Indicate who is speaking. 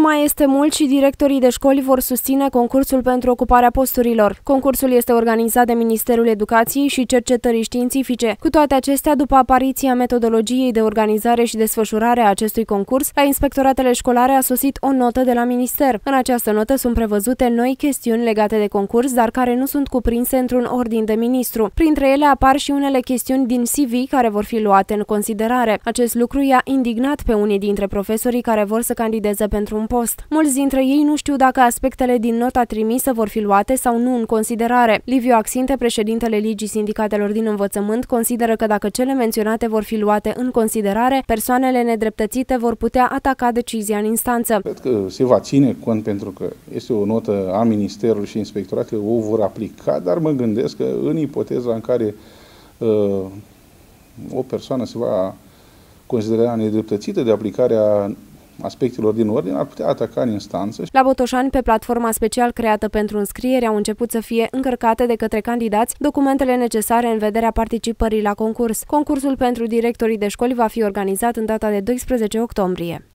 Speaker 1: mai este mult și directorii de școli vor susține concursul pentru ocuparea posturilor. Concursul este organizat de Ministerul Educației și Cercetării Științifice. Cu toate acestea, după apariția metodologiei de organizare și desfășurare a acestui concurs, la inspectoratele școlare a sosit o notă de la minister. În această notă sunt prevăzute noi chestiuni legate de concurs, dar care nu sunt cuprinse într-un ordin de ministru. Printre ele apar și unele chestiuni din CV care vor fi luate în considerare. Acest lucru i-a indignat pe unii dintre profesorii care vor să candideze pentru un post. Mulți dintre ei nu știu dacă aspectele din nota trimisă vor fi luate sau nu în considerare. Liviu Axinte, președintele Ligii Sindicatelor din Învățământ, consideră că dacă cele menționate vor fi luate în considerare, persoanele nedreptățite vor putea ataca decizia în instanță. Cred
Speaker 2: că se va ține cont pentru că este o notă a Ministerului și Inspectoratului, o vor aplica, dar mă gândesc că în ipoteza în care uh, o persoană se va considera nedreptățită de aplicarea aspectelor din ordine, ar putea ataca în instanță.
Speaker 1: La Botoșani, pe platforma special creată pentru înscriere, au început să fie încărcate de către candidați documentele necesare în vederea participării la concurs. Concursul pentru directorii de școli va fi organizat în data de 12 octombrie.